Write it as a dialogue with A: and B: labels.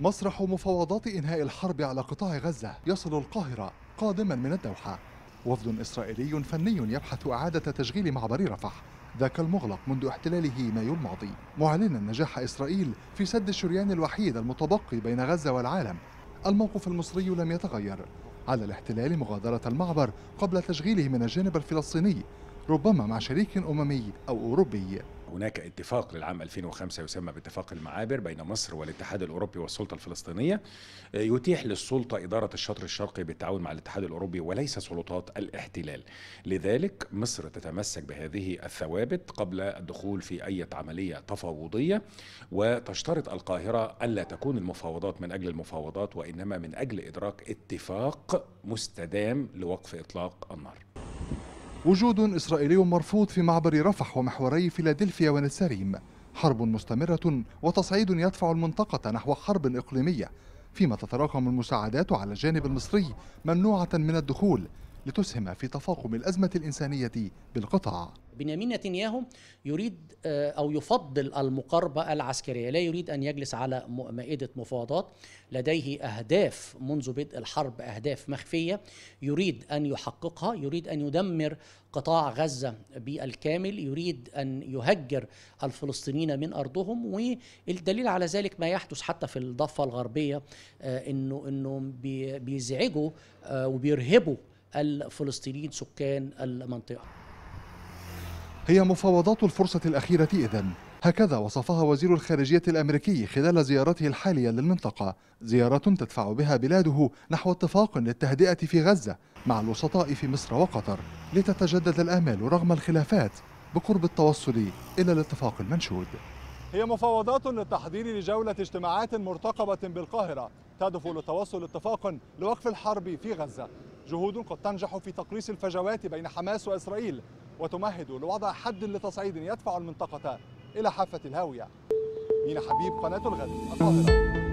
A: مسرح مفاوضات إنهاء الحرب على قطاع غزة يصل القاهرة قادما من الدوحة وفد إسرائيلي فني يبحث إعادة تشغيل معبر رفح ذاك المغلق منذ احتلاله مايو الماضي معلنا نجاح إسرائيل في سد الشريان الوحيد المتبقي بين غزة والعالم الموقف المصري لم يتغير على الاحتلال مغادرة المعبر قبل تشغيله من الجانب الفلسطيني ربما مع شريك أممي أو
B: أوروبي هناك اتفاق للعام 2005 يسمى باتفاق المعابر بين مصر والاتحاد الاوروبي والسلطه الفلسطينيه آه، يتيح للسلطه اداره الشطر الشرقي بالتعاون مع الاتحاد الاوروبي وليس سلطات الاحتلال لذلك مصر تتمسك بهذه الثوابت قبل الدخول في اي عمليه تفاوضيه وتشترط القاهره الا تكون المفاوضات من اجل المفاوضات وانما من اجل ادراك اتفاق مستدام لوقف اطلاق النار
A: وجود إسرائيلي مرفوض في معبر رفح ومحوري فيلادلفيا ونساريم حرب مستمرة وتصعيد يدفع المنطقة نحو حرب إقليمية فيما تتراكم المساعدات على الجانب المصري ممنوعة من الدخول لتسهم في تفاقم الأزمة الإنسانية بالقطاع
C: بنيامين نتنياهو يريد آه، أو يفضل المقاربة العسكرية لا يريد أن يجلس على مائدة مفاوضات لديه أهداف منذ بدء الحرب أهداف مخفية يريد أن يحققها يريد أن يدمر قطاع غزة بالكامل يريد أن يهجر الفلسطينيين من أرضهم والدليل على ذلك ما يحدث حتى في الضفة الغربية آه، أنه, إنه بيزعجوا آه، وبيرهبوا الفلسطينيين سكان المنطقة
A: هي مفاوضات الفرصة الأخيرة إذن هكذا وصفها وزير الخارجية الأمريكي خلال زيارته الحالية للمنطقة زيارة تدفع بها بلاده نحو اتفاق للتهدئة في غزة مع الوسطاء في مصر وقطر لتتجدد الآمال رغم الخلافات بقرب التوصل إلى الاتفاق المنشود هي مفاوضات للتحضير لجولة اجتماعات مرتقبة بالقاهرة تهدف لتوصل اتفاق لوقف الحرب في غزة جهود قد تنجح في تقليص الفجوات بين حماس وإسرائيل وتمهد لوضع حد لتصعيد يدفع المنطقة إلى حافة الهاوية مينا حبيب قناة الغد القاهرة